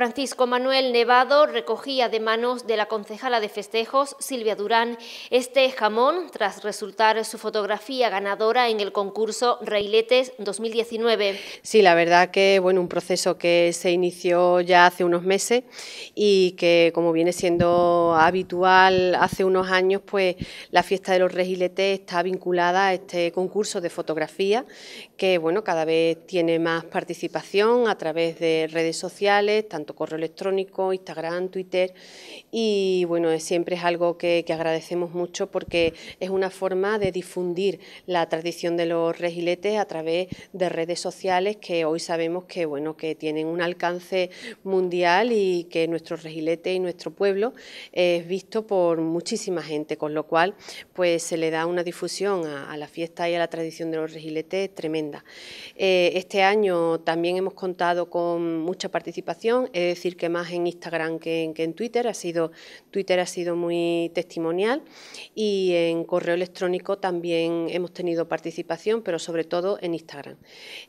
Francisco Manuel Nevado recogía de manos de la concejala de festejos, Silvia Durán, este jamón tras resultar su fotografía ganadora en el concurso Reiletes 2019. Sí, la verdad que bueno, un proceso que se inició ya hace unos meses y que como viene siendo habitual hace unos años, pues la fiesta de los Reiletes está vinculada a este concurso de fotografía que bueno, cada vez tiene más participación a través de redes sociales, tanto correo electrónico, Instagram, Twitter y bueno, siempre es algo que, agradecemos mucho porque es una forma de difundir la tradición de los regiletes a través de redes sociales que hoy sabemos que bueno, que tienen un alcance mundial y que nuestro regilete y nuestro pueblo es visto por muchísima gente, con lo cual pues se le da una difusión a, la fiesta y a la tradición de los regiletes tremenda. Eh, este año también hemos contado con mucha participación, decir, que más en Instagram que en, Twitter, ha sido, Twitter ha sido muy testimonial y en correo electrónico también hemos tenido participación, pero sobre todo en Instagram.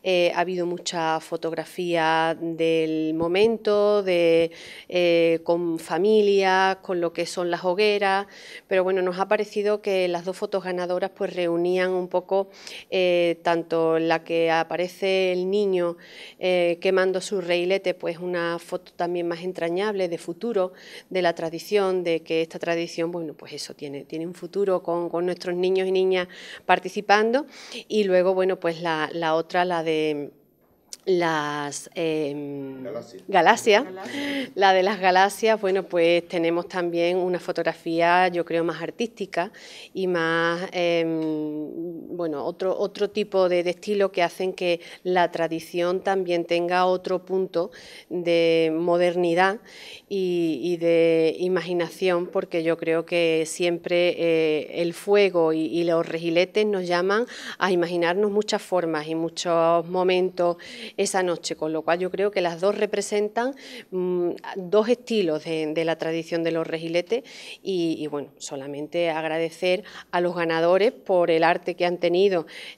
Eh, ha habido mucha fotografía del momento, de, eh, con familias, con lo que son las hogueras, pero bueno, nos ha parecido que las dos fotos ganadoras pues reunían un poco eh, tanto la que aparece el niño quemando su reilete, pues una foto foto también más entrañable de futuro, de la tradición, de que esta tradición, bueno, pues eso tiene, tiene un futuro con, con nuestros niños y niñas participando. Y luego, bueno, pues la, otra, la de las eh, la de las galaxias, bueno, pues tenemos también una fotografía, yo creo, más artística y más em, bueno, otro, otro tipo de, estilo que hacen que la tradición también tenga otro punto de modernidad y, de imaginación, porque yo creo que siempre eh, el fuego y, los regiletes nos llaman a imaginarnos muchas formas y muchos momentos esa noche, con lo cual yo creo que las dos representan mm, dos estilos de, la tradición de los regiletes y, bueno, solamente agradecer a los ganadores por el arte que han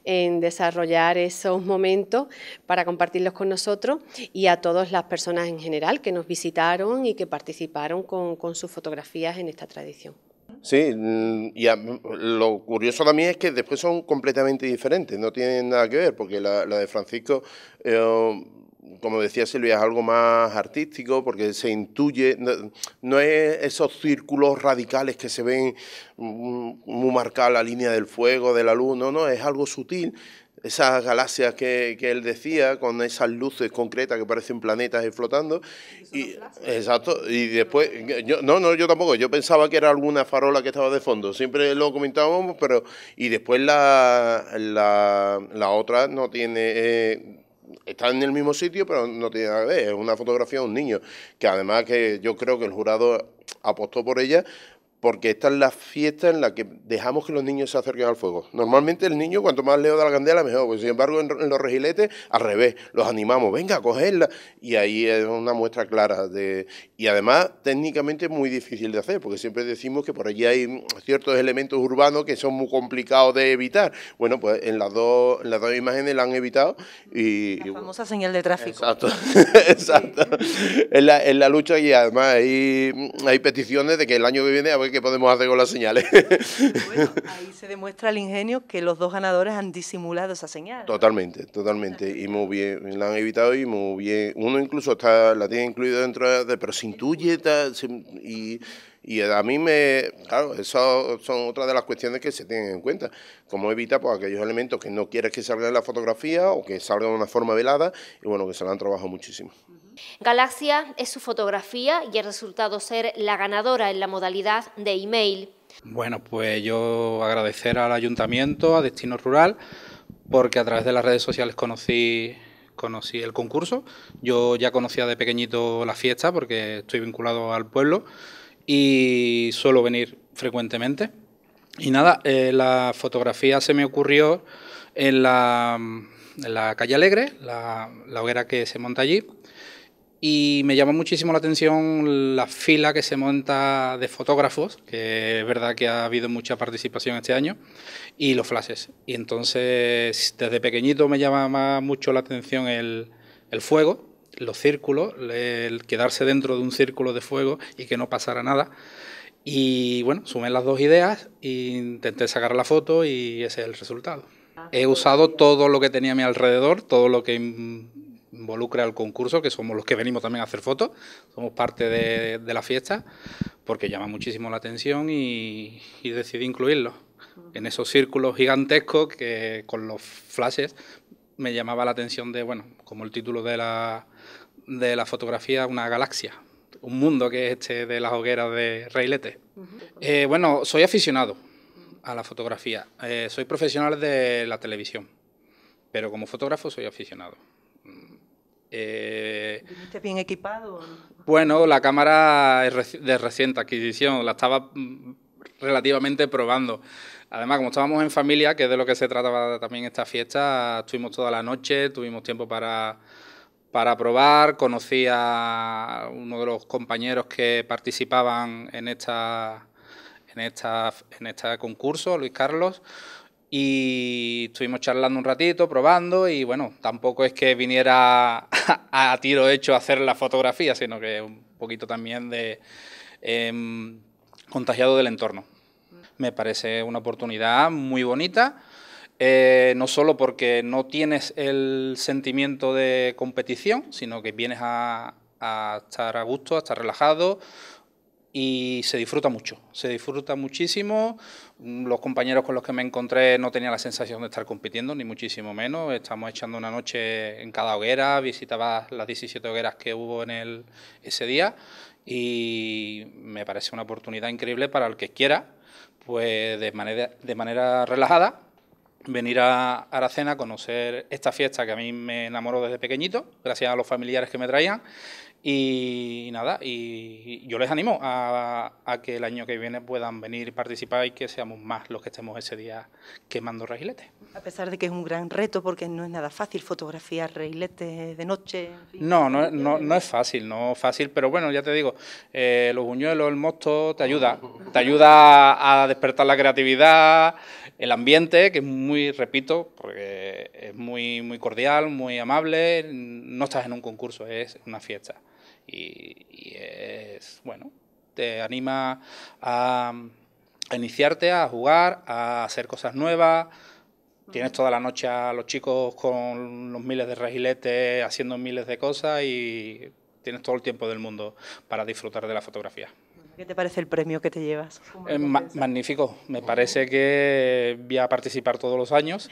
en desarrollar esos momentos para compartirlos con nosotros y a todas las personas en general que nos visitaron y que participaron con, sus fotografías en esta tradición. Sí, mm, y lo curioso también es que después son completamente diferentes, no tienen nada que ver, porque la, de Francisco eh, como decía Silvia, es algo más artístico porque se intuye, no, es esos círculos radicales que se ven mm, mm, muy marcada la línea del fuego, de la luz, no, no, es algo sutil. Esas galaxias que, él decía, con esas luces concretas que parecen planetas flotando. Y, exacto, y después, yo, no, no, yo tampoco, yo pensaba que era alguna farola que estaba de fondo, siempre lo comentábamos, pero. Y después la, la, otra no tiene. Eh, está en el mismo sitio, pero no tiene nada que ver. Es una fotografía de un niño, que además que yo creo que el jurado apostó por ella porque esta es la fiesta en la que dejamos que los niños se acerquen al fuego. Normalmente el niño, cuanto más leo de la candela, mejor. sin embargo, en, los regiletes, al revés, los animamos, venga, a cogerla. Y ahí es una muestra clara. de Y además, técnicamente muy difícil de hacer, porque siempre decimos que por allí hay ciertos elementos urbanos que son muy complicados de evitar. Bueno, pues en las dos, en las dos imágenes la han evitado. Y, la famosa señal de tráfico. Exacto, exacto. En la, lucha y además hay, peticiones de que el año que viene qué podemos hacer con las señales. ahí se demuestra el ingenio que los dos ganadores han disimulado esa señal. Totalmente, totalmente. Y muy bien, la han evitado y muy bien. Uno incluso está, la tiene incluido dentro de, pero se intuye y... a mí me, claro, eso son otras de las cuestiones que se tienen en cuenta. Cómo evita pues, aquellos elementos que no quieres que salgan en la fotografía o que salgan de una forma velada. Y bueno, que se lo han trabajado muchísimo. Galaxia es su fotografía y ha resultado ser la ganadora en la modalidad de email. Bueno, pues yo agradecer al ayuntamiento, a Destino Rural, porque a través de las redes sociales conocí conocí el concurso. Yo ya conocía de pequeñito la fiesta porque estoy vinculado al pueblo y suelo venir frecuentemente. Y nada, eh, la fotografía se me ocurrió en la, calle Alegre, la hoguera que se monta allí, y me llama muchísimo la atención la fila que se monta de fotógrafos, que es verdad que ha habido mucha participación este año, y los flashes. Y entonces, desde pequeñito me llama mucho la atención el, el fuego, los círculos, el quedarse dentro de un círculo de fuego y que no pasara nada. Y bueno, sumé las dos ideas e intenté sacar la foto y ese es el resultado. He usado todo lo que tenía a mi alrededor, todo lo que involucra al concurso, que somos los que venimos también a hacer fotos, somos parte de, la fiesta, porque llama muchísimo la atención y, decidí incluirlo en esos círculos gigantescos que con los flashes me llamaba la atención de, bueno, como el título de la, de la fotografía, una galaxia, un mundo que es este de las hogueras de Reilete. Eh, bueno, soy aficionado a la fotografía, eh, soy profesional de la televisión, pero como fotógrafo soy aficionado. Eh, bien equipado? Bueno, la cámara es de reciente adquisición, la estaba mm, relativamente probando. Además, como estábamos en familia, que es de lo que se trataba también esta fiesta, estuvimos toda la noche, tuvimos tiempo para, para probar, conocí a uno de los compañeros que participaban en esta en, esta, en este concurso, Luis Carlos, y estuvimos charlando un ratito, probando y bueno, tampoco es que viniera a, tiro hecho a hacer la fotografía, sino que un poquito también de em, contagiado del entorno. Me parece una oportunidad muy bonita. Eh, no solo porque no tienes el sentimiento de competición, sino que vienes a, a estar a gusto, a estar relajado, y se disfruta mucho, se disfruta muchísimo. Mm, los compañeros con los que me encontré no tenían la sensación de estar compitiendo, ni muchísimo menos. Estamos echando una noche en cada hoguera, visitaba las 17 hogueras que hubo en el, ese día y me parece una oportunidad increíble para el que quiera, pues de manera, de manera relajada, venir a Aracena a conocer esta fiesta que a mí me enamoró desde pequeñito, gracias a los familiares que me traían, y nada, y yo les animo a, que el año que viene puedan venir y participar y que seamos más los que estemos ese día quemando regiletes. A pesar de que es un gran reto porque no es nada fácil fotografiar regiletes de noche. no, no, no, es fácil, no fácil, pero bueno, ya te digo, eh, los buñuelos, el mosto, te ayuda, te ayuda a despertar la creatividad, el ambiente, que es muy, repito, porque es muy, muy cordial, muy amable, no estás en un concurso, es una fiesta y, es, bueno, te anima a, iniciarte, a jugar, a hacer cosas nuevas. Tienes toda la noche a los chicos con los miles de regiletes haciendo miles de cosas y tienes todo el tiempo del mundo para disfrutar de la fotografía. ¿Qué te parece el premio que te llevas? magnífico. Me parece que voy a participar todos los años.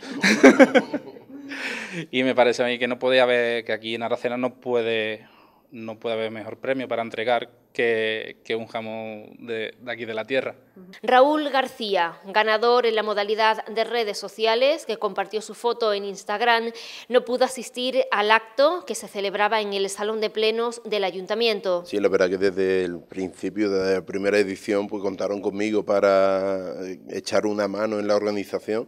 y me parece a mí que no podía haber, que aquí en Aracena no puede no puede haber mejor premio para entregar que, un jamón de, aquí de la tierra. Raúl García, ganador en la modalidad de redes sociales, que compartió su foto en Instagram, no pudo asistir al acto que se celebraba en el Salón de Plenos del Ayuntamiento. Sí, la verdad que desde el principio, de la primera edición, pues contaron conmigo para echar una mano en la organización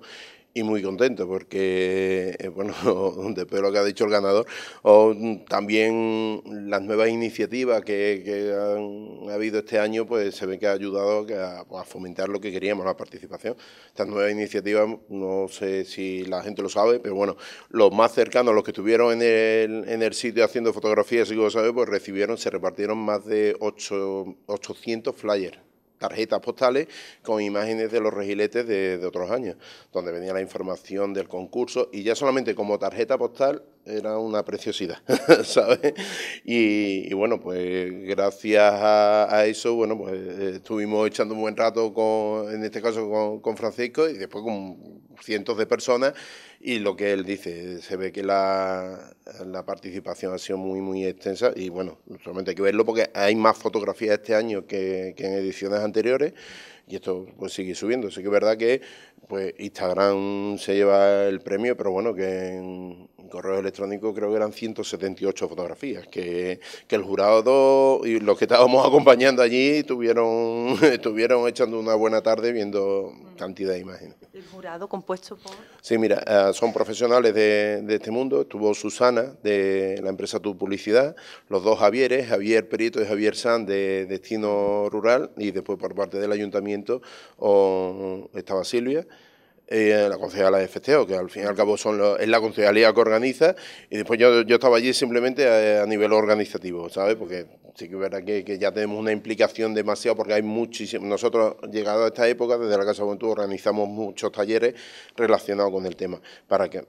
y muy contento porque, eh, bueno, después de lo que ha dicho el ganador, o mm, también las nuevas iniciativas que, que han habido este año, pues se ve que ha ayudado pues, a, fomentar lo que queríamos, la participación. Estas nuevas iniciativas, no sé si la gente lo sabe, pero bueno, los más cercanos, los que estuvieron en el, sitio haciendo fotografías y sabe pues recibieron, se repartieron más de 8, 800 flyers tarjetas postales con imágenes de los regiletes de, otros años, donde venía la información del concurso y ya solamente como tarjeta postal era una preciosidad, ¿sabes? Y, bueno, pues gracias a, eso, bueno, pues eh, estuvimos echando un buen rato con, en este caso con, Francisco y después con cientos de personas y lo que él dice, se ve que la, la participación ha sido muy, muy extensa y bueno, solamente hay que verlo porque hay más fotografías este año que, que en ediciones anteriores y esto pues sigue subiendo. Así que es verdad que pues Instagram se lleva el premio, pero bueno, que en, correo electrónico creo que eran 178 fotografías, que, el jurado y los que estábamos acompañando allí tuvieron, estuvieron echando una buena tarde viendo cantidad de imágenes. ¿El jurado compuesto por...? Sí, mira, eh, son profesionales de, este mundo, estuvo Susana de la empresa Tu Publicidad, los dos Javieres, Javier Perito y Javier San de Destino Rural y después por parte del ayuntamiento estaba Silvia. Eh, la concejalía de festeo, que al fin y al cabo son es la concejalía que organiza, y después yo, estaba allí simplemente a, nivel organizativo, ¿sabes? Porque sí que es verdad que, ya tenemos una implicación demasiado, porque hay muchísimos, nosotros llegado a esta época, desde la Casa de Juventud, organizamos muchos talleres relacionados con el tema, para que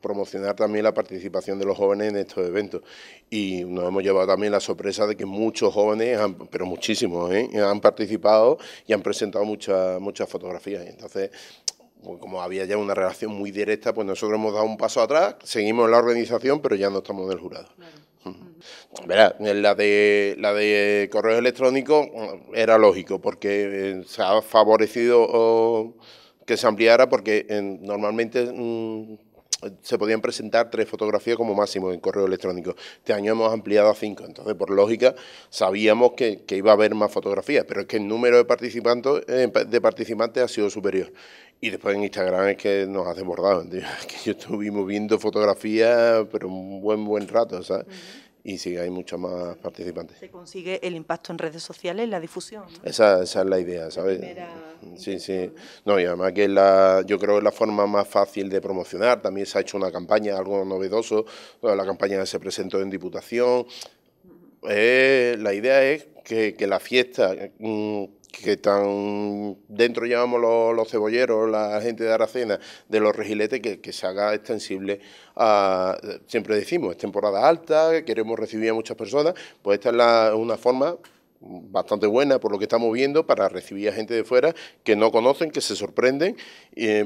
promocionar también la participación de los jóvenes en estos eventos. Y nos hemos llevado también la sorpresa de que muchos jóvenes, pero muchísimos, ¿eh? han participado y han presentado muchas muchas fotografías. Entonces, como había ya una relación muy directa, pues nosotros hemos dado un paso atrás, seguimos la organización, pero ya no estamos del jurado. Verá, la de, la de correos electrónicos mm, era lógico, porque eh, se ha favorecido oh, que se ampliara, porque normalmente mm, se podían presentar tres fotografías como máximo en correo electrónico. Este año hemos ampliado a cinco, entonces por lógica sabíamos que, iba a haber más fotografías, pero es que el número de participantes, eh, de participantes ha sido superior. Y después en Instagram es que nos ha desbordado, que yo estuvimos viendo fotografías, pero un buen, buen rato, ¿sabes? y sí, hay muchos más participantes. Se consigue el impacto en redes sociales, la difusión. Esa, esa, es la idea, ¿sabes? Sí, sí. No, y además que yo creo que es la forma más fácil de promocionar. También se ha hecho una campaña, algo novedoso. La campaña se presentó en Diputación. Eh, la idea es que, que la fiesta mm, que están dentro, llamamos los, cebolleros, la gente de Aracena, de los regiletes, que, que se haga extensible a, ah, siempre decimos, es temporada alta, queremos recibir a muchas personas, pues esta es la, una forma bastante buena por lo que estamos viendo para recibir a gente de fuera que no conocen, que se sorprenden,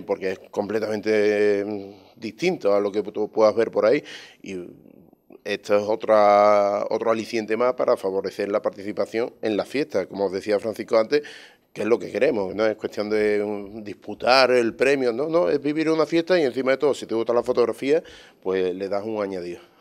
porque es completamente mm, distinto a lo que tú puedas ver por ahí. Y esto es otra, otro aliciente más para favorecer la participación en las fiestas, como decía Francisco antes, que es lo que queremos, no es cuestión de um, disputar el premio, no, no, es vivir una fiesta y encima de todo, si te gusta la fotografía, pues le das un añadido.